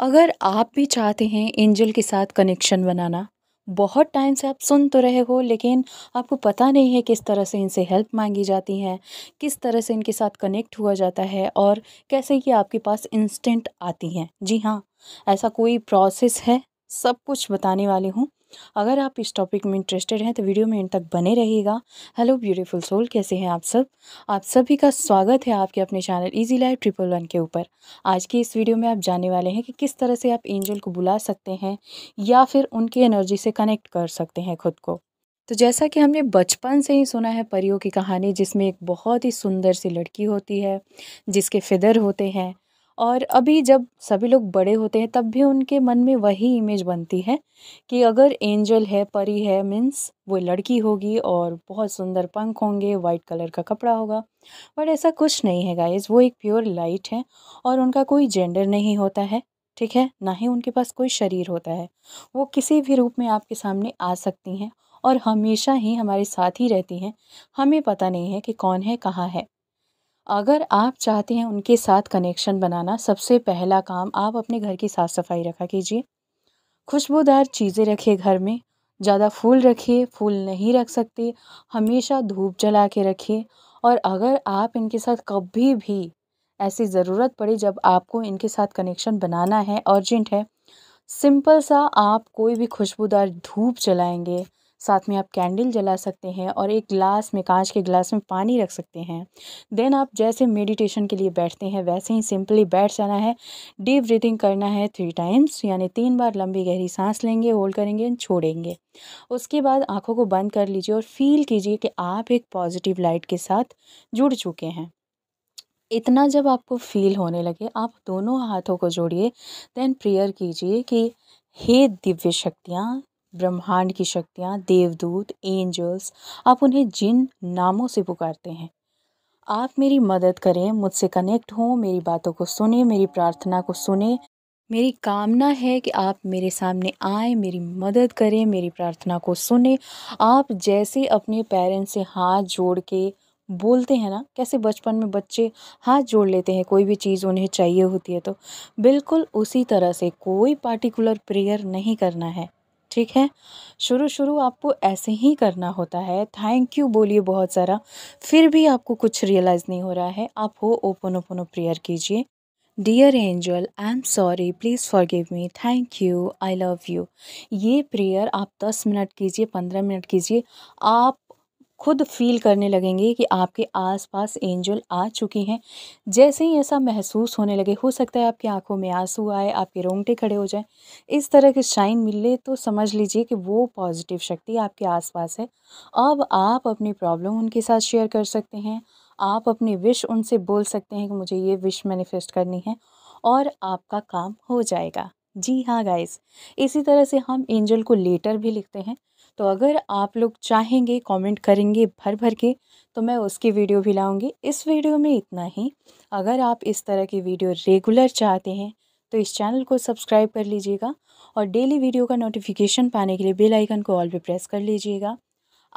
अगर आप भी चाहते हैं एंजल के साथ कनेक्शन बनाना बहुत टाइम से आप सुन तो रहे हो लेकिन आपको पता नहीं है किस तरह से इनसे हेल्प मांगी जाती है किस तरह से इनके साथ कनेक्ट हुआ जाता है और कैसे ये आपके पास इंस्टेंट आती हैं जी हाँ ऐसा कोई प्रोसेस है सब कुछ बताने वाली हूँ अगर आप इस टॉपिक में इंटरेस्टेड हैं तो वीडियो में इन तक बने रहिएगा हेलो ब्यूटीफुल सोल कैसे हैं आप सब आप सभी का स्वागत है आपके अपने channel easy life triple one के ऊपर आज की इस वीडियो में आप जानने वाले हैं कि किस तरह से आप एंजल को बुला सकते हैं या फिर उनकी एनर्जी से कनेक्ट कर सकते हैं खुद को तो जैसा कि हमने बचपन से ही सुना है परियों की कहानी जिसमें एक बहुत ही सुंदर सी लड़की होती है जिसके फिदर होते हैं और अभी जब सभी लोग बड़े होते हैं तब भी उनके मन में वही इमेज बनती है कि अगर एंजल है परी है मीन्स वो लड़की होगी और बहुत सुंदर पंख होंगे वाइट कलर का कपड़ा होगा बट ऐसा कुछ नहीं है गाइज वो एक प्योर लाइट है और उनका कोई जेंडर नहीं होता है ठीक है ना ही उनके पास कोई शरीर होता है वो किसी भी रूप में आपके सामने आ सकती हैं और हमेशा ही हमारे साथ ही रहती हैं हमें पता नहीं है कि कौन है कहाँ है अगर आप चाहते हैं उनके साथ कनेक्शन बनाना सबसे पहला काम आप अपने घर की साफ़ सफाई रखा कीजिए खुशबूदार चीज़ें रखिए घर में ज़्यादा फूल रखिए फूल नहीं रख सकते हमेशा धूप जला के रखिए और अगर आप इनके साथ कभी भी ऐसी ज़रूरत पड़े जब आपको इनके साथ कनेक्शन बनाना है अर्जेंट है सिंपल सा आप कोई भी खुशबूदार धूप जलाएंगे साथ में आप कैंडल जला सकते हैं और एक ग्लास में कांच के ग्लास में पानी रख सकते हैं देन आप जैसे मेडिटेशन के लिए बैठते हैं वैसे ही सिंपली बैठ जाना है डीप ब्रीथिंग करना है थ्री टाइम्स यानी तीन बार लंबी गहरी सांस लेंगे होल्ड करेंगे एंड छोड़ेंगे उसके बाद आँखों को बंद कर लीजिए और फील कीजिए कि आप एक पॉजिटिव लाइट के साथ जुड़ चुके हैं इतना जब आपको फील होने लगे आप दोनों हाथों को जोड़िए देन प्रेयर कीजिए कि हे दिव्य शक्तियाँ ब्रह्मांड की शक्तियाँ देवदूत एंजल्स आप उन्हें जिन नामों से पुकारते हैं आप मेरी मदद करें मुझसे कनेक्ट हों मेरी बातों को सुने मेरी प्रार्थना को सुने मेरी कामना है कि आप मेरे सामने आए मेरी मदद करें मेरी प्रार्थना को सुने आप जैसे अपने पेरेंट्स से हाथ जोड़ के बोलते हैं ना कैसे बचपन में बच्चे हाथ जोड़ लेते हैं कोई भी चीज़ उन्हें चाहिए होती है तो बिल्कुल उसी तरह से कोई पार्टिकुलर प्रेयर नहीं करना है ठीक है शुरू शुरू आपको ऐसे ही करना होता है थैंक यू बोलिए बहुत सारा फिर भी आपको कुछ रियलाइज़ नहीं हो रहा है आप हो ओपन ओपनो प्रेयर कीजिए dear angel I am sorry please forgive me thank you I love you ये प्रेयर आप 10 मिनट कीजिए 15 मिनट कीजिए आप खुद फील करने लगेंगे कि आपके आसपास एंजल आ चुकी हैं जैसे ही ऐसा महसूस होने लगे हो सकता है आपकी आंखों में आंसू आए आपके रोंगटे खड़े हो जाएं इस तरह के शाइन मिले तो समझ लीजिए कि वो पॉजिटिव शक्ति आपके आसपास है अब आप अपनी प्रॉब्लम उनके साथ शेयर कर सकते हैं आप अपनी विश उनसे बोल सकते हैं कि मुझे ये विश मैनिफेस्ट करनी है और आपका काम हो जाएगा जी हाँ गाइस इसी तरह से हम एंजल को लेटर भी लिखते हैं तो अगर आप लोग चाहेंगे कमेंट करेंगे भर भर के तो मैं उसकी वीडियो भी लाऊंगी इस वीडियो में इतना ही अगर आप इस तरह की वीडियो रेगुलर चाहते हैं तो इस चैनल को सब्सक्राइब कर लीजिएगा और डेली वीडियो का नोटिफिकेशन पाने के लिए बेल आइकन को ऑल भी प्रेस कर लीजिएगा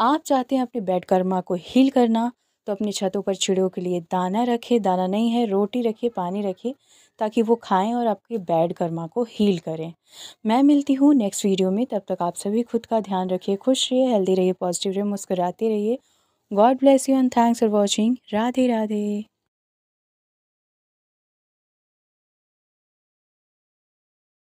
आप चाहते हैं अपने बैड कर्मा को हील करना तो अपनी छतों पर चिड़ियों के लिए दाना रखें दाना नहीं है रोटी रखिए पानी रखिए ताकि वो खाएं और आपके बैड कर्मा को हील करें मैं मिलती हूँ नेक्स्ट वीडियो में तब तक आप सभी खुद का ध्यान रखिए खुश रहिए हेल्दी रहिए पॉजिटिव रहिए मुस्कुराते रहिए God bless you and thanks for watching Radhe Radhe